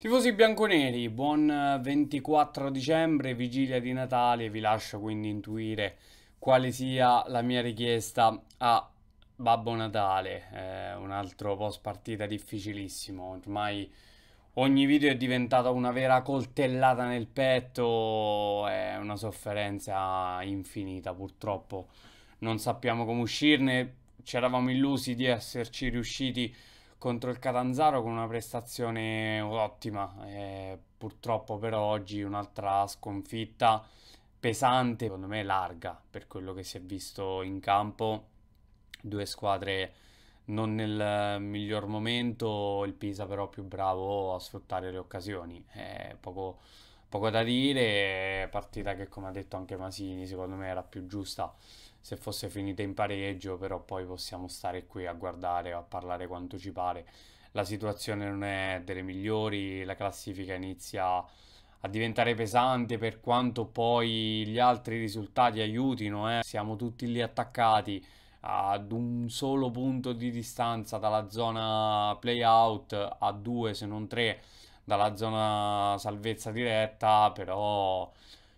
Tifosi bianconeri, buon 24 eh, dicembre, vigilia di Natale, vi lascio quindi intuire quale sia la mia richiesta a Babbo Natale, eh, un altro post partita difficilissimo, ormai ogni video è diventato una vera coltellata nel petto, è una sofferenza infinita purtroppo, non sappiamo come uscirne, ci eravamo illusi di esserci riusciti a contro il Catanzaro con una prestazione ottima. Eh, purtroppo per oggi un'altra sconfitta pesante, secondo me larga per quello che si è visto in campo. Due squadre non nel miglior momento, il Pisa però più bravo a sfruttare le occasioni. È poco poco da dire, partita che come ha detto anche Masini secondo me era più giusta se fosse finita in pareggio, però poi possiamo stare qui a guardare, a parlare quanto ci pare. La situazione non è delle migliori, la classifica inizia a diventare pesante per quanto poi gli altri risultati aiutino, eh. siamo tutti lì attaccati ad un solo punto di distanza dalla zona playout, a due se non tre dalla zona salvezza diretta, però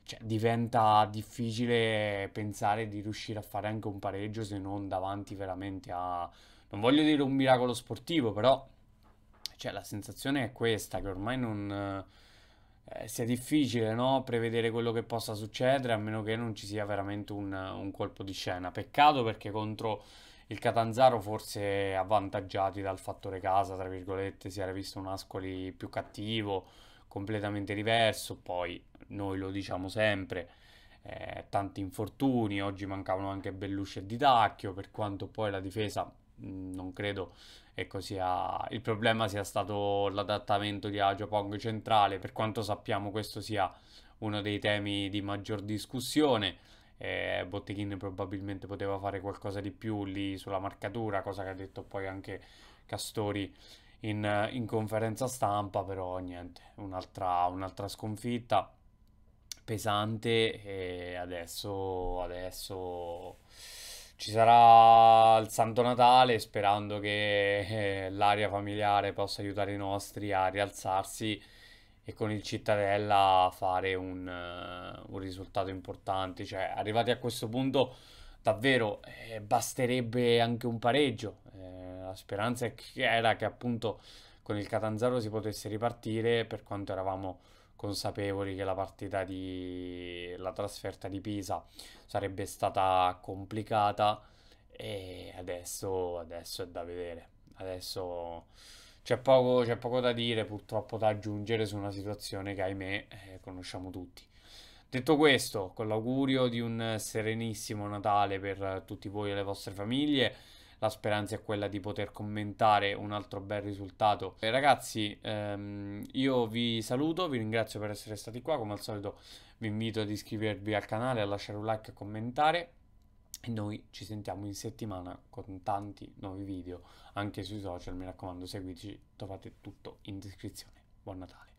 cioè, diventa difficile pensare di riuscire a fare anche un pareggio se non davanti veramente a... Non voglio dire un miracolo sportivo, però cioè, la sensazione è questa, che ormai non... Eh, sia difficile no? prevedere quello che possa succedere a meno che non ci sia veramente un, un colpo di scena. Peccato perché contro il Catanzaro forse avvantaggiati dal fattore casa, tra virgolette, si era visto un Ascoli più cattivo, completamente diverso, poi noi lo diciamo sempre, eh, tanti infortuni, oggi mancavano anche Bellusci e Di per quanto poi la difesa non credo ecco, sia... il problema sia stato l'adattamento di Agio Pong centrale, per quanto sappiamo questo sia uno dei temi di maggior discussione eh, Botteghini probabilmente poteva fare qualcosa di più lì sulla marcatura, cosa che ha detto poi anche Castori in, in conferenza stampa, però niente, un'altra, un'altra sconfitta pesante e adesso, adesso ci sarà il Santo Natale sperando che eh, l'aria familiare possa aiutare i nostri a rialzarsi e con il Cittadella fare un, uh, un risultato importante. Cioè, arrivati a questo punto, davvero eh, basterebbe anche un pareggio. Eh, la speranza era che appunto con il Catanzaro si potesse ripartire, per quanto eravamo consapevoli che la partita di la trasferta di Pisa sarebbe stata complicata e adesso, adesso è da vedere. Adesso c'è poco, c'è poco, da dire, purtroppo da aggiungere su una situazione che ahimè eh, conosciamo tutti. Detto questo, con l'augurio di un serenissimo Natale per tutti voi e le vostre famiglie, la speranza è quella di poter commentare un altro bel risultato. E eh, ragazzi, ehm, io vi saluto, vi ringrazio per essere stati qua, come al solito vi invito ad iscrivervi al canale, a lasciare un like e a commentare e noi ci sentiamo in settimana con tanti nuovi video anche sui social mi raccomando seguiteci trovate tutto in descrizione buon Natale